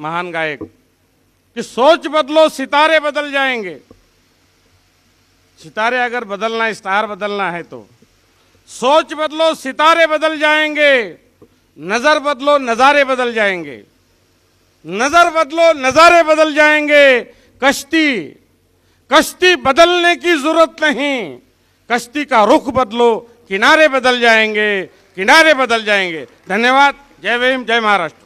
महान गायक कि सोच बदलो सितारे बदल जाएंगे सितारे अगर बदलना स्टार बदलना है तो सोच बदलो सितारे बदल जाएंगे नजर बदलो नजारे बदल जाएंगे नजर बदलो नजारे बदल जाएंगे कश्ती कश्ती बदलने की जरूरत नहीं कश्ती का रुख बदलो किनारे बदल जाएंगे किनारे बदल जाएंगे धन्यवाद जय भीम जय महाराष्ट्र